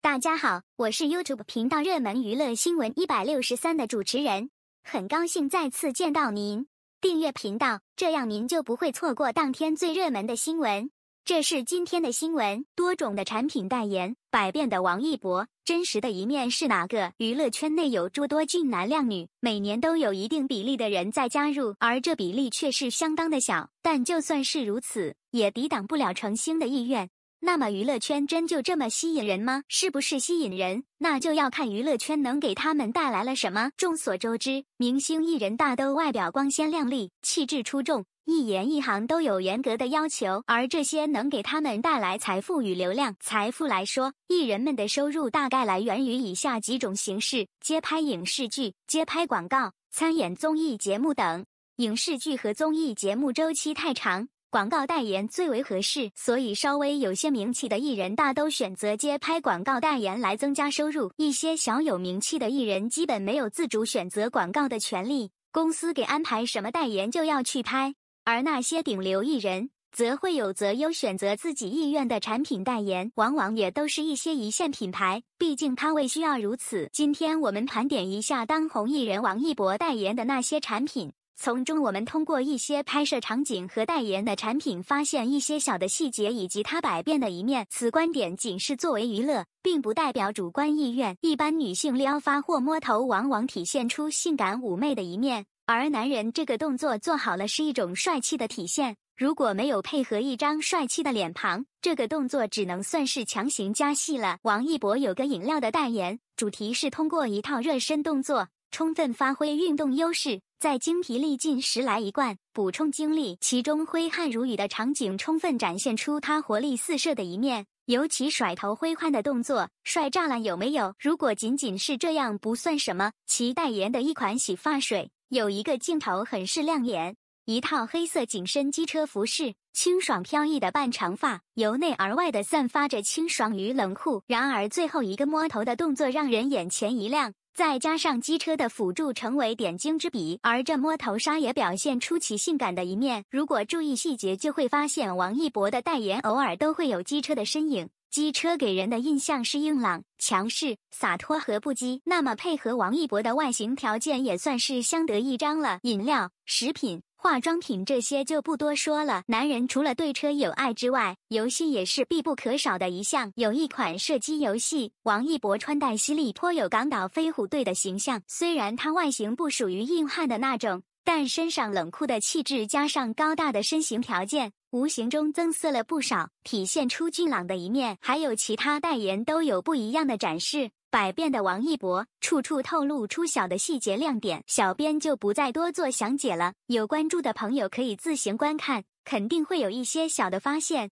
大家好，我是 YouTube 频道热门娱乐新闻一百六十三的主持人，很高兴再次见到您。订阅频道，这样您就不会错过当天最热门的新闻。这是今天的新闻：多种的产品代言，百变的王一博，真实的一面是哪个？娱乐圈内有诸多俊男靓女，每年都有一定比例的人在加入，而这比例却是相当的小。但就算是如此，也抵挡不了成星的意愿。那么娱乐圈真就这么吸引人吗？是不是吸引人？那就要看娱乐圈能给他们带来了什么。众所周知，明星艺人大都外表光鲜亮丽，气质出众，一言一行都有严格的要求。而这些能给他们带来财富与流量。财富来说，艺人们的收入大概来源于以下几种形式：接拍影视剧、接拍广告、参演综艺节目等。影视剧和综艺节目周期太长。广告代言最为合适，所以稍微有些名气的艺人大都选择接拍广告代言来增加收入。一些小有名气的艺人基本没有自主选择广告的权利，公司给安排什么代言就要去拍。而那些顶流艺人则会有择优选择自己意愿的产品代言，往往也都是一些一线品牌，毕竟他位需要如此。今天我们盘点一下当红艺人王一博代言的那些产品。从中，我们通过一些拍摄场景和代言的产品，发现一些小的细节以及他百变的一面。此观点仅是作为娱乐，并不代表主观意愿。一般女性撩发或摸头，往往体现出性感妩媚的一面；而男人这个动作做好了，是一种帅气的体现。如果没有配合一张帅气的脸庞，这个动作只能算是强行加戏了。王一博有个饮料的代言，主题是通过一套热身动作。充分发挥运动优势，在精疲力尽时来一罐补充精力，其中挥汗如雨的场景充分展现出他活力四射的一面，尤其甩头挥汗的动作，帅炸了有没有？如果仅仅是这样不算什么，其代言的一款洗发水有一个镜头很是亮眼，一套黑色紧身机车服饰，清爽飘逸的半长发，由内而外的散发着清爽与冷酷。然而最后一个摸头的动作让人眼前一亮。再加上机车的辅助，成为点睛之笔。而这摸头杀也表现出其性感的一面。如果注意细节，就会发现王一博的代言偶尔都会有机车的身影。机车给人的印象是硬朗、强势、洒脱和不羁，那么配合王一博的外形条件，也算是相得益彰了。饮料、食品。化妆品这些就不多说了。男人除了对车有爱之外，游戏也是必不可少的一项。有一款射击游戏，王一博穿戴犀利，颇有港岛飞虎队的形象。虽然他外形不属于硬汉的那种，但身上冷酷的气质加上高大的身形条件，无形中增色了不少，体现出俊朗的一面。还有其他代言都有不一样的展示。百变的王一博，处处透露出小的细节亮点，小编就不再多做详解了。有关注的朋友可以自行观看，肯定会有一些小的发现。